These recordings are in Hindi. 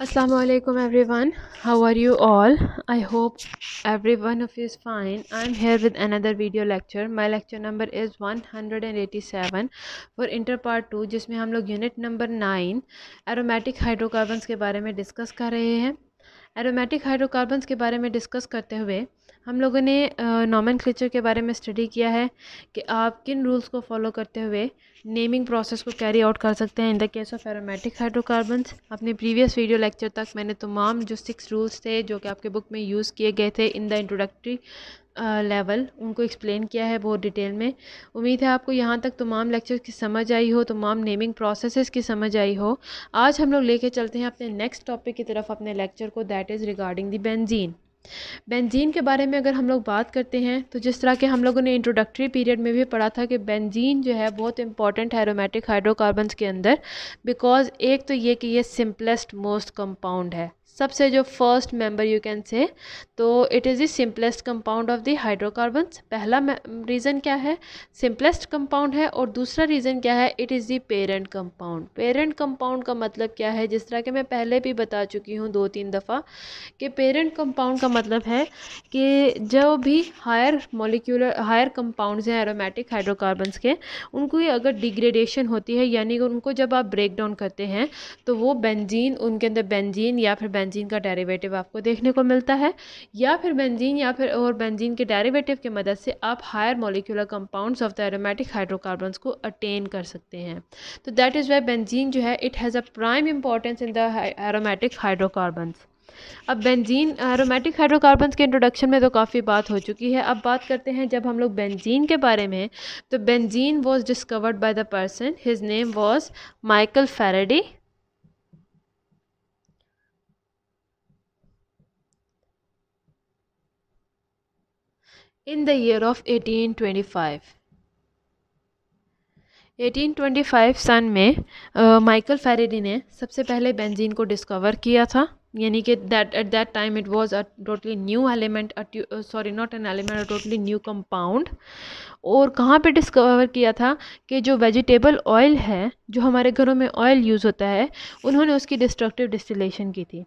assalamu alaikum everyone how are you all i hope every one of you is fine i'm here with another video lecture my lecture number is 187 for inter part 2 जिसमें हम लोग यूनिट नंबर 9 एरोमेटिक हाइड्रोकार्बन्स के बारे में डिस्कस कर रहे हैं एरोमेटिक हाइड्रोकार्बन्स के बारे में डिस्कस करते हुए हम लोगों ने नॉमन के बारे में स्टडी किया है कि आप किन रूल्स को फॉलो करते हुए नेमिंग प्रोसेस को कैरी आउट कर सकते हैं in the case of aromatic hydrocarbons अपने प्रीवियस वीडियो लेक्चर तक मैंने तमाम जो सिक्स रूल्स थे जो कि आपके बुक में यूज़ किए गए थे इन द इंट्रोडक्टरी लेवल उनको एक्सप्लेन किया है बहुत डिटेल में उम्मीद है आपको यहाँ तक तमाम लेक्चर की समझ आई हो तमाम नेमिंग प्रोसेसेस की समझ आई हो आज हम लोग लेके चलते हैं अपने नेक्स्ट टॉपिक की तरफ अपने लेक्चर को that is regarding the benzene benzene के बारे में अगर हम लोग बात करते हैं तो जिस तरह के हम लोगों ने इंट्रोडक्टरी पीरियड में भी पढ़ा था कि बेंज़ीन जो है बहुत इंपॉर्टेंट है एरोमेटिक हाइड्रोकार्बन्स के अंदर बिकॉज़ एक तो ये कि ये सिंपलेस्ट मोस्ट कंपाउंड है सबसे जो first member you can say तो it is the simplest compound of the hydrocarbons पहला रीज़न क्या है सिंपलेस्ट कंपाउंड है और दूसरा रीज़न क्या है it is the parent compound parent compound का मतलब क्या है जिस तरह के मैं पहले भी बता चुकी हूँ दो तीन दफ़ा कि पेरेंट कंपाउंड का मतलब है कि जो भी हायर मोलिकुलर हायर कंपाउंड हैं एरोमेटिक हाइड्रोकार्बन्स के उनकी अगर डिग्रेडेशन होती है यानी उनको जब आप ब्रेक डाउन करते हैं तो वो बेंजीन उनके अंदर बेंजीन या फिर बेंजीन का डेरिवेटिव आपको देखने को मिलता है या फिर बेंजीन या फिर और बेंजीन के डेरिवेटिव की मदद से आप higher molecular compounds of the aromatic hydrocarbons को अटेन कर सकते हैं तो दैट इज़ वाई बेंजीन जो है it has a prime importance in the aromatic hydrocarbons अब बेंजीन एरोमेटिक हाइड्रोकार्बन के इंट्रोडक्शन में तो काफ़ी बात हो चुकी है अब बात करते हैं जब हम लोग बेंजीन के बारे में तो benzene was discovered by the person his name was Michael Faraday in the year of 1825 1825 सन में माइकल uh, फेरेडी ने सबसे पहले बेंजीन को डिस्कवर किया था यानी कि that at that time it was a totally new element sorry not an element a totally new compound और कहाँ पे डिस्कवर किया था कि जो वेजिटेबल ऑयल है जो हमारे घरों में ऑयल यूज़ होता है उन्होंने उसकी डिस्ट्रक्टिव डिस्टिलेशन की थी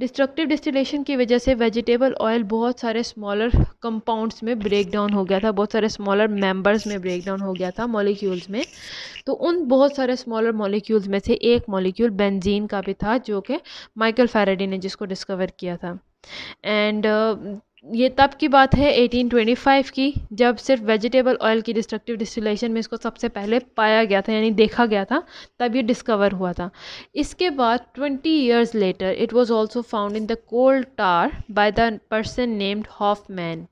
डिस्ट्रक्टिव डिस्टिलेशन की वजह से वेजिटेबल ऑयल बहुत सारे स्मॉलर कंपाउंड्स में ब्रेक डाउन हो गया था बहुत सारे स्मॉलर मेम्बर्स में ब्रेक डाउन हो गया था मॉलिक्यूल्स में तो उन बहुत सारे स्मॉलर मॉलिक्यूल्स में से एक मॉलिक्यूल बेंजीन का भी था जो कि माइकल फैराडे ने जिसको डिस्कवर किया था एंड ये तब की बात है 1825 की जब सिर्फ वेजिटेबल ऑयल की डिस्ट्रक्टिव डिस्टिलेशन में इसको सबसे पहले पाया गया था यानी देखा गया था तब ये डिस्कवर हुआ था इसके बाद 20 years later it was also found in the coal tar by the person named Hoffmann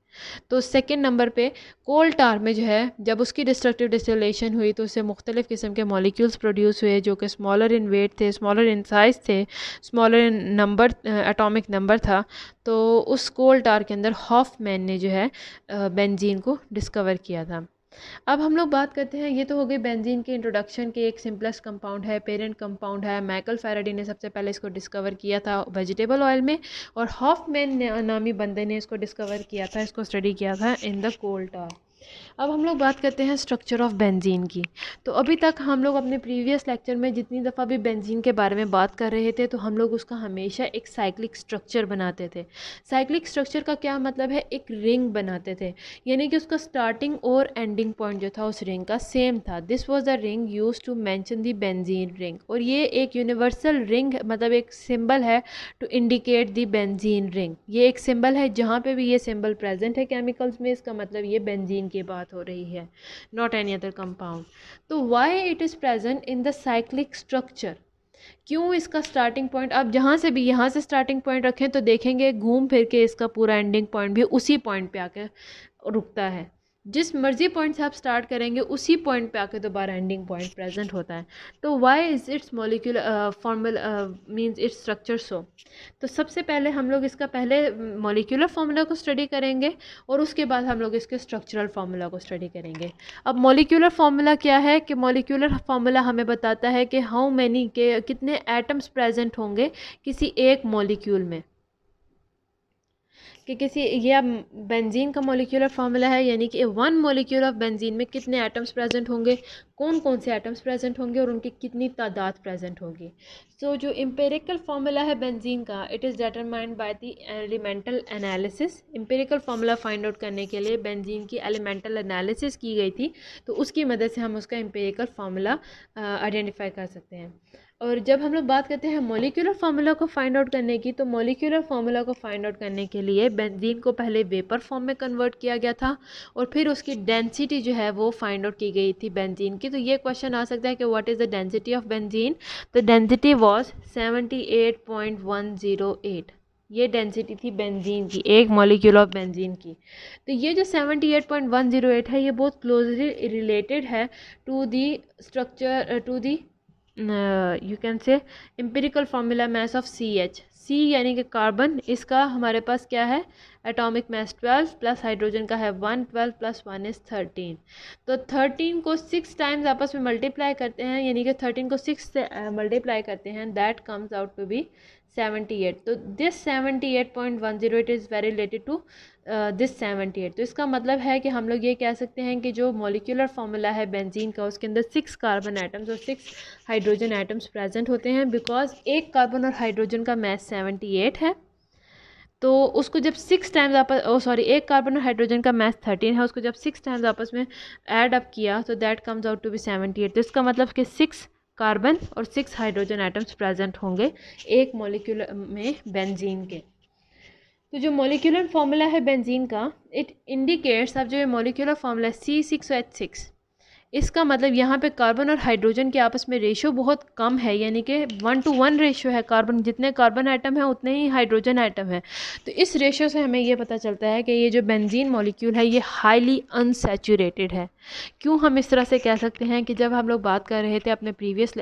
तो सेकेंड नंबर पर कोल टार में जो है जब उसकी डिस्ट्रक्टिव डिस्टोलेशन हुई तो उससे मुख्तलिफ़ किस्म के मॉलिक्यूल्स प्रोड्यूस हुए जो कि स्मॉलर इन वेट थे स्मॉलर इन साइज़ थे smaller in number atomic number था तो उस कोल टार के अंदर हॉफ मैन ने जो है बेंजीन को डिस्कवर किया था अब हम लोग बात करते हैं ये तो हो गई बेंजीन के इंट्रोडक्शन के एक सिंपलेस्ट कंपाउंड है पेरेंट कंपाउंड है माइकल फैराडी ने सबसे पहले इसको डिस्कवर किया था वेजिटेबल ऑयल में और मैन नामी बंदे ने इसको डिस्कवर किया था इसको स्टडी किया था इन द कोल्टा अब हम लोग बात करते हैं स्ट्रक्चर ऑफ बेंजीन की तो अभी तक हम लोग अपने प्रीवियस लेक्चर में जितनी दफ़ा भी बेंजीन के बारे में बात कर रहे थे तो हम लोग उसका हमेशा एक साइक्लिक स्ट्रक्चर बनाते थे साइक्लिक स्ट्रक्चर का क्या मतलब है एक रिंग बनाते थे यानी कि उसका स्टार्टिंग और एंडिंग पॉइंट जो था उस रिंग का सेम था this was the ring used to mention the benzene ring और ये एक यूनिवर्सल रिंग मतलब एक सिम्बल है to indicate the benzene ring ये एक सिम्बल है जहाँ पर भी ये सिम्बल प्रेजेंट है केमिकल्स में इसका मतलब ये बेंजीन की की बात हो रही है नॉट एनी अदर कंपाउंड तो why it is present in the cyclic structure क्यों इसका स्टार्टिंग पॉइंट आप जहाँ से भी यहाँ से स्टार्टिंग पॉइंट रखें तो देखेंगे घूम फिर के इसका पूरा एंडिंग पॉइंट भी उसी पॉइंट पे आके रुकता है जिस मर्ज़ी पॉइंट से आप स्टार्ट करेंगे उसी पॉइंट पे आके दोबारा एंडिंग पॉइंट प्रेजेंट होता है तो why is its molecular formula means its structure so तो सबसे पहले हम लोग इसका पहले मॉलिक्यूलर फार्मूला को स्टडी करेंगे और उसके बाद हम लोग इसके स्ट्रक्चरल फार्मूला को स्टडी करेंगे अब मॉलिक्यूलर फार्मूला क्या है कि मॉलिक्यूलर फार्मूला हमें बताता है कि हाउ मैनी के कितने एटम्स प्रेजेंट होंगे किसी एक मॉलिक्यूल में कि किसी यह बेंजीन का मोलिकुलर फार्मूला है यानी कि वन मोलिक्यूल ऑफ बेंजीन में कितने एटम्स प्रेजेंट होंगे कौन कौन से एटम्स प्रेजेंट होंगे और उनकी कितनी तादाद प्रेजेंट होगी सो so, जो एम्पेरिकल फार्मूला है बेंजीन का it is determined by the elemental analysis empirical formula find out करने के लिए बेंजीन की एलिमेंटल एनालिसिस की गई थी तो उसकी मदद से हम उसका एम्पेरिकल फार्मूला आइडेंटिफाई कर सकते हैं और जब हम लोग बात करते हैं मोलिकुलर फार्मूला को फाइंड आउट करने की तो मोलिकुलर फार्मूला को फाइंड आउट करने के लिए बेंजीन को पहले वेपर फॉर्म में कन्वर्ट किया गया था और फिर उसकी डेंसिटी जो है वो फाइंड आउट की गई थी बेंजीन की तो ये क्वेश्चन आ सकता है कि what is the density of benzene the density was seventy eight point one zero eight ये डेंसिटी थी बेंजीन की एक मॉलिक्यूल ऑफ बेंजीन की तो ये जो 78.108 है ये बहुत क्लोजली रिलेटेड है to the structure to the uh, you can say empirical formula mass of ch C यानी कि कार्बन इसका हमारे पास क्या है atomic mass twelve plus hydrogen का है one twelve plus one is thirteen तो थर्टीन को सिक्स टाइम्स आपस में मल्टीप्लाई करते हैं यानी कि थर्टीन को सिक्स से मल्टीप्लाई करते हैं that comes out to be eight तो this zero it is very related to this eight तो इसका मतलब है कि हम लोग ये कह सकते हैं कि जो मोलिकुलर फार्मूला है बेंजीन का उसके अंदर सिक्स कार्बन आइटम्स और सिक्स हाइड्रोजन आइटम्स प्रेजेंट होते हैं बिकॉज एक कार्बन और हाइड्रोजन का मैस सेवेंटी एट है तो उसको जब सिक्स टाइम्स आपस ओ सॉरी एक कार्बन और हाइड्रोजन का मैथ थर्टीन है उसको जब सिक्स टाइम्स आपस में एड अप किया तो that comes out to be seventy eight तो इसका मतलब कि सिक्स कार्बन और सिक्स हाइड्रोजन आइटम्स प्रेजेंट होंगे एक मोलिकुलर में बेंजीन के तो जो मोलिकुलर फार्मूला है बेंजीन का इट इंडिकेट्स अब जो ये मोलिकुलर फार्मूला है सी सिक्स एच सिक्स इसका मतलब यहाँ पे कार्बन और हाइड्रोजन के आपस में रेशो बहुत कम है यानी कि वन टू वन रेशो है कार्बन जितने कार्बन आइटम हैं उतने ही हाइड्रोजन आइटम हैं तो इस रेशो से हमें ये पता चलता है कि ये जो बेंजीन मॉलिक्यूल है ये हाईली अनसेचूरेटेड है क्यों हम इस तरह से कह सकते हैं कि जब हम लोग बात कर रहे थे अपने प्रीवियस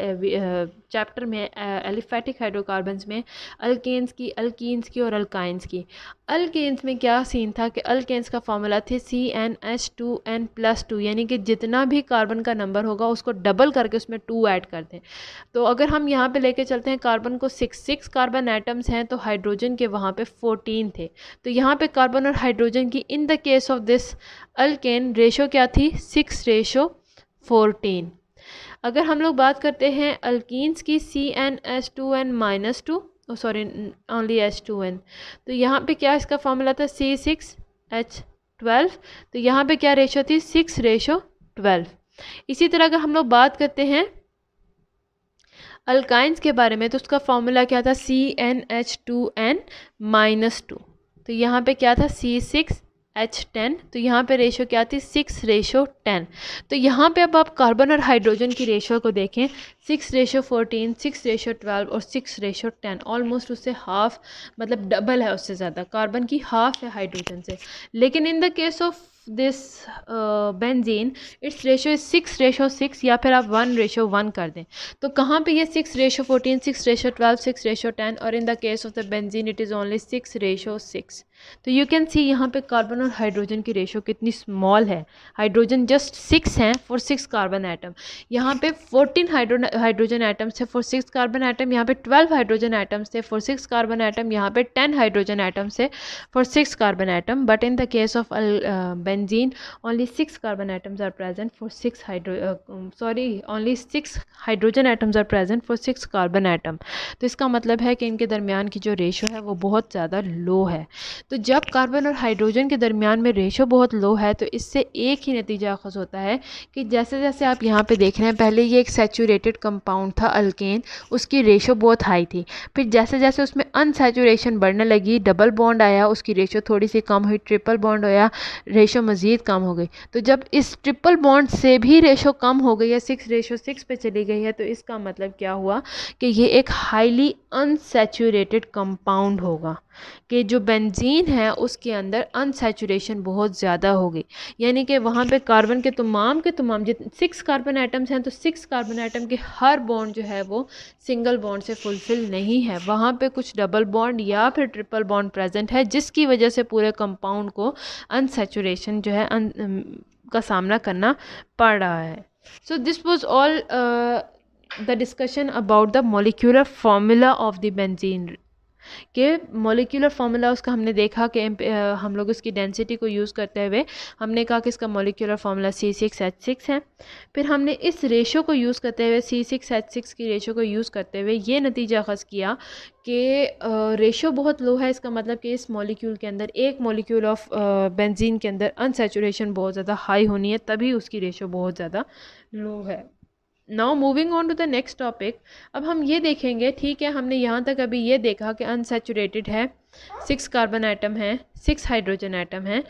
चैप्टर में एलिफेटिक हाइड्रोकार्बन्स में अल्केन्स की अल्कीन्स की और अल्काइंस की अल्केन्स में क्या सीन था कि अल्केन्स का फॉर्मूला थे C N H two N plus two यानी कि जितना भी कार्बन का नंबर होगा उसको डबल करके उसमें टू ऐड कर दें तो अगर हम यहाँ पे लेके चलते हैं कार्बन को सिक्स सिक्स कार्बन एटम्स हैं तो हाइड्रोजन के वहाँ पे फोर्टीन थे तो यहाँ पे कार्बन और हाइड्रोजन की in the case of this alkane ratio क्या थी सिक्स रेशो फोर्टीन अगर हम लोग बात करते हैं अल्किस की C N S two N minus two sorry only H two N तो यहाँ पे क्या इसका फॉर्मूला था सी सिक्स एच ट्वेल्व तो यहाँ पे क्या रेशो थी सिक्स रेशो ट्वेल्व इसी तरह का हम लोग बात करते हैं अल्काइंस के बारे में तो उसका फॉर्मूला क्या था C N H two N minus two तो यहाँ पे क्या था सी सिक्स एच टेन तो यहाँ पे रेशो क्या थी सिक्स रेशो टेन तो यहाँ पे अब आप कार्बन और हाइड्रोजन की रेशो को देखें six ratio fourteen six ratio twelve और सिक्स रेशो टेन ऑलमोस्ट उससे हाफ मतलब डबल है उससे ज़्यादा कार्बन की हाफ है हाइड्रोजन से लेकिन in the case of this benzene its ratio is six ratio six या फिर आप वन रेशो वन कर दें तो कहाँ पे ये six ratio fourteen six ratio twelve six ratio ten और in the case of the benzene it is only six ratio six तो यू कैन सी यहाँ पे कार्बन और हाइड्रोजन की रेशो कितनी स्मॉल है हाइड्रोजन जस्ट सिक्स हैं फॉर सिक्स कार्बन आइटम यहाँ पे फोर्टीन हाइड्रो हाइड्रोजन आइटम्स है फॉर सिक्स कार्बन आइटम यहाँ पे ट्वेल्व हाइड्रोजन आइटम्स थे फॉर सिक्स कार्बन आइटम यहाँ पे टेन हाइड्रोजन आइटम्स है for six carbon atom but in the case of benzene only six carbon atoms are present for six hydro sorry only six hydrogen atoms are present for six carbon atom तो इसका मतलब है कि इनके दरमियान की जो रेशो है वो बहुत ज़्यादा लो है तो तो जब कार्बन और हाइड्रोजन के दरमियान में रेशो बहुत लो है तो इससे एक ही नतीजा अखज़ होता है कि जैसे जैसे आप यहाँ पे देख रहे हैं पहले ये एक सेचूरेटेड कंपाउंड था अल्केन उसकी रेशो बहुत हाई थी फिर जैसे जैसे उसमें अनसेचुरेशन बढ़ने लगी डबल बॉन्ड आया उसकी रेशो थोड़ी सी कम हुई ट्रिपल बॉन्ड होया रेशो मज़ीद कम हो गई तो जब इस ट्रिपल बॉन्ड से भी रेशो कम हो गई है सिक्स रेशो सिक्स पे चली गई है तो इसका मतलब क्या हुआ कि ये एक हाईली अनसेचुरेटेड कंपाउंड होगा कि जो बेंजीन है उसके अंदर अनसेचुरेशन बहुत ज़्यादा हो गई यानी कि वहाँ पे कार्बन के तमाम के तमाम जित सिक्स कार्बन आइटम्स हैं तो सिक्स कार्बन आइटम के हर बॉन्ड जो है वो सिंगल बॉन्ड से फुलफ़िल नहीं है वहाँ पे कुछ डबल बॉन्ड या फिर ट्रिपल बॉन्ड प्रेजेंट है जिसकी वजह से पूरे कंपाउंड को अनसेचुरेशन जो है अन, um, का सामना करना पड़ रहा है so this was all the discussion about the molecular formula of the benzene के मोलिकुलर फार्मूला उसका हमने देखा कि हम लोग उसकी डेंसिटी को यूज़ करते हुए हमने कहा कि इसका molecular formula C six H six है फिर हमने इस रेशो को यूज़ करते हुए सी सिक्स एच सिक्स की रेशो को यूज़ करते हुए ये नतीजा अखज़ किया कि रेशो बहुत लो है इसका मतलब कि इस मॉलिक्यूल के अंदर एक मॉलिक्यूल ऑफ बेंजीन के अंदर अनसेचुरेशन बहुत ज़्यादा हाई होनी है तभी उसकी रेशो बहुत ज़्यादा लो है now moving on to the next topic अब हम ये देखेंगे ठीक है हमने यहाँ तक अभी ये देखा कि अनसेचुरेटेड है सिक्स कार्बन आइटम है सिक्स हाइड्रोजन आइटम है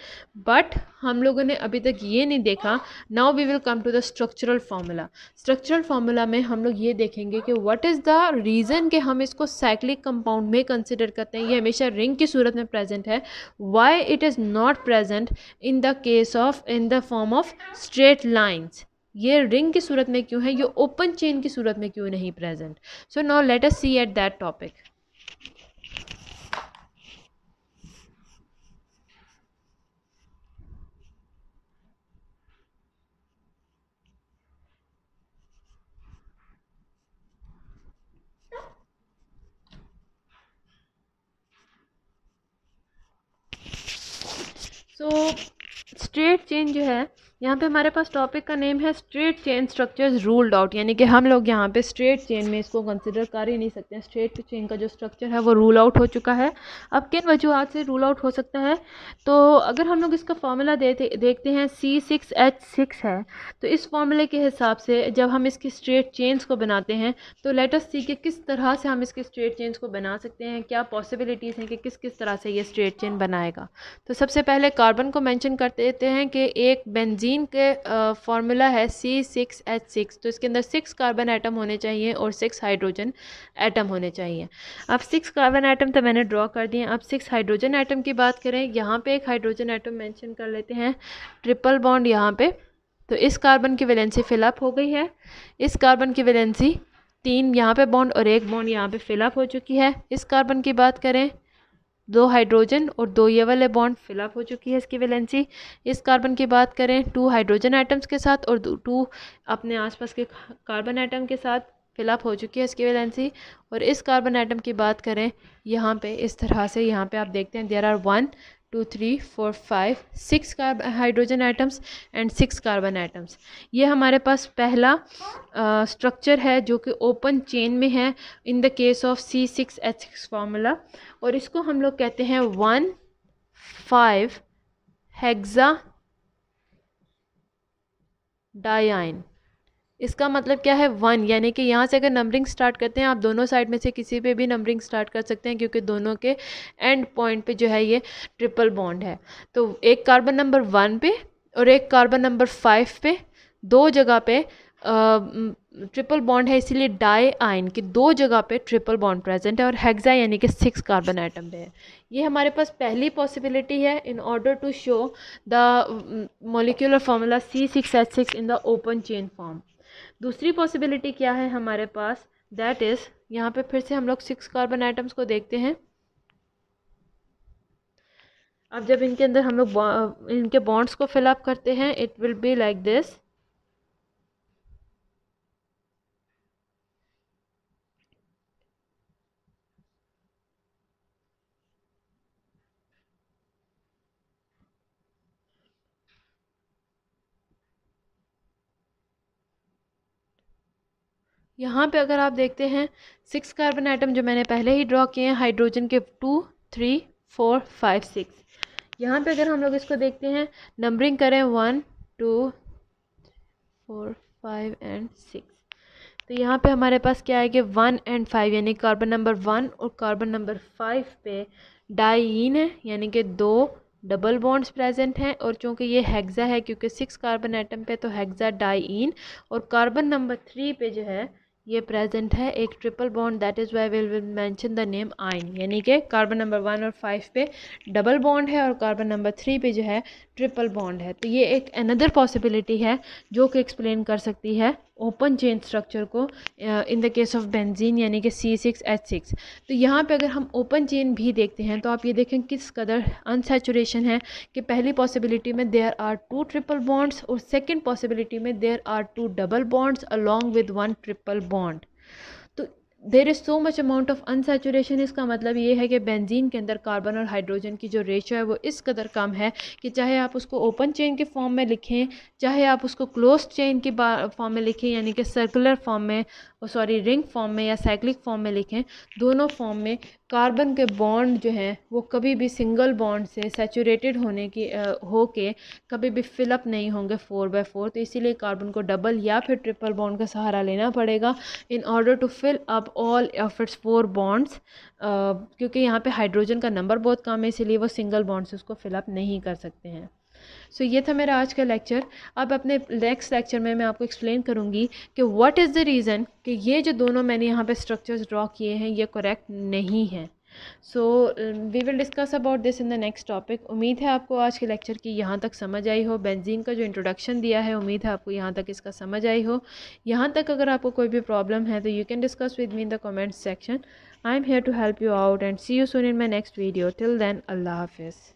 बट हम लोगों ने अभी तक ये नहीं देखा now we will come to the structural formula structural formula में हम लोग ये देखेंगे कि वट इज़ द रीज़न कि हम इसको साइक्लिक कंपाउंड में कंसिडर करते हैं ये हमेशा रिंग की सूरत में प्रेजेंट है why it is not present in the case of in the form of straight lines ये रिंग की सूरत में क्यों है ये ओपन चेन की सूरत में क्यों नहीं present so now let us see at that topic so straight chain जो है यहाँ पे हमारे पास टॉपिक का नेम है straight chain structures ruled out यानी कि हम लोग यहाँ पे स्ट्रेट चेन में इसको कंसिडर कर ही नहीं सकते हैं स्ट्रेट चेन का जो स्ट्रक्चर है वो रूल आउट हो चुका है अब किन वजूहत से रूल आउट हो सकता है तो अगर हम लोग इसका फार्मूला देते देखते हैं सी सिक्स एच सिक्स है तो इस फार्मूले के हिसाब से जब हम इसकी स्ट्रेट चेन्स को बनाते हैं तो लेटस सी के किस तरह से हम इसके स्ट्रेट चेन्स को बना सकते हैं क्या पॉसिबिलिटीज़ हैं कि किस किस तरह से ये स्ट्रेट चेन बनाएगा तो सबसे पहले कार्बन को मैंशन कर देते हैं कि एक बेनजी बेंजीन के फार्मूला है सी सिक्स एच सिक्स तो इसके अंदर सिक्स कार्बन आइटम होने चाहिए और सिक्स हाइड्रोजन आइटम होने चाहिए अब सिक्स कार्बन आइटम तो मैंने ड्रॉ कर दिए अब सिक्स हाइड्रोजन आइटम की बात करें यहाँ पे एक हाइड्रोजन आइटम मेंशन कर लेते हैं ट्रिपल बॉन्ड यहाँ पे तो इस कार्बन की वैलेंसी फिलअप हो गई है इस कार्बन की वैलेंसी तीन यहाँ पे बॉन्ड और एक बॉन्ड यहाँ पे फिलअप हो चुकी है इस कार्बन की बात करें दो हाइड्रोजन और दो ये वाले बॉन्ड फिलअप हो चुकी है इसकी वैलेंसी इस कार्बन की बात करें टू हाइड्रोजन आइटम्स के साथ और टू अपने आसपास के कार्बन आइटम के साथ फिलअप हो चुकी है इसकी वैलेंसी और इस कार्बन आइटम की बात करें यहाँ पे इस तरह से यहाँ पे आप देखते हैं there are one two three four five six carb hydrogen atoms and six carbon atoms ये हमारे पास पहला स्ट्रक्चर है जो कि ओपन चेन में है in the case of C six H six formula और इसको हम लोग कहते हैं वन फाइव हेक्सा डाइन इसका मतलब क्या है वन यानी कि यहाँ से अगर नंबरिंग स्टार्ट करते हैं आप दोनों साइड में से किसी पे भी नंबरिंग स्टार्ट कर सकते हैं क्योंकि दोनों के एंड पॉइंट पे जो है ये ट्रिपल बॉन्ड है तो एक कार्बन नंबर वन पे और एक कार्बन नंबर फाइव पे दो जगह पे आ, ट्रिपल बॉन्ड है इसीलिए डाई आइन की दो जगह पे ट्रिपल बॉन्ड प्रेजेंट है और हेक्सा यानी कि सिक्स कार्बन आइटम पे है ये हमारे पास पहली पॉसिबिलिटी है in order to show the molecular formula C six H six in the open chain form दूसरी पॉसिबिलिटी क्या है हमारे पास दैट इज़ यहाँ पे फिर से हम लोग सिक्स कार्बन आइटम्स को देखते हैं अब जब इनके अंदर हम लोग इनके बॉन्ड्स को फिलअप करते हैं it will be like this यहाँ पे अगर आप देखते हैं सिक्स कार्बन आइटम जो मैंने पहले ही ड्रॉ किए हैं हाइड्रोजन के two three four five six यहाँ पे अगर हम लोग इसको देखते हैं नंबरिंग करें one two four five and six तो यहाँ पे हमारे पास क्या है कि वन एंड फाइव यानी कार्बन नंबर वन और कार्बन नंबर फाइव पे डाइन है यानी कि दो डबल बॉन्ड्स प्रेजेंट हैं और चूंकि ये हेक्सा है क्योंकि सिक्स कार्बन आइटम पे तो हेक्सा डाइन और कार्बन नंबर थ्री पे जो है ये प्रेजेंट है एक triple bond that is why will will mention the name yne यानी कि कार्बन नंबर वन और फाइव पे डबल बॉन्ड है और कार्बन नंबर थ्री पे जो है ट्रिपल बॉन्ड है तो ये एक अनदर पॉसिबिलिटी है जो कि एक्सप्लेन कर सकती है ओपन चेन स्ट्रक्चर को in the case of benzene यानी कि सी सिक्स एच सिक्स तो यहाँ पे अगर हम ओपन चेन भी देखते हैं तो आप ये देखें किस कदर अनसेचुरेशन है कि पहली पॉसिबिलिटी में there are two triple bonds और सेकेंड पॉसिबिलिटी में there are two double bonds along with one triple bond there is so much amount of unsaturation इसका मतलब ये है कि बेंजीन के अंदर कार्बन और हाइड्रोजन की जो रेशो है वो इस कदर कम है कि चाहे आप उसको ओपन चेन के फॉर्म में लिखें चाहे आप उसको क्लोज चेन के फॉर्म में लिखें यानी कि सर्कुलर फॉर्म में सॉरी रिंग फॉर्म में या साइक्लिक फॉर्म में लिखें दोनों फॉर्म में कार्बन के बॉन्ड जो हैं वो कभी भी सिंगल बॉन्ड से सेचूरेटेड होने की हो के कभी भी फिलअप नहीं होंगे फ़ोर बाय फोर तो इसीलिए कार्बन को डबल या फिर ट्रिपल बॉन्ड का सहारा लेना पड़ेगा in order to fill up all of its four bonds क्योंकि यहाँ पे हाइड्रोजन का नंबर बहुत कम है इसीलिए वो सिंगल बॉन्ड से उसको फिलअप नहीं कर सकते हैं सो so, ये था मेरा आज का लेक्चर अब अपने नेक्स्ट लेक्चर में मैं आपको एक्सप्लेन करूँगी कि व्हाट इज़ द रीज़न कि ये जो दोनों मैंने यहाँ पे स्ट्रक्चर्स ड्रॉ किए हैं ये करेक्ट नहीं हैं so we will discuss about this in the next topic उम्मीद है आपको आज के लेक्चर की यहाँ तक समझ आई हो बेंजीन का जो इंट्रोडक्शन दिया है उम्मीद है आपको यहाँ तक इसका समझ आई हो यहाँ तक अगर आपको कोई भी प्रॉब्लम है तो you can discuss with me in the comment section I am here to help you out and see you soon in my next video till then अल्लाह हाफिज़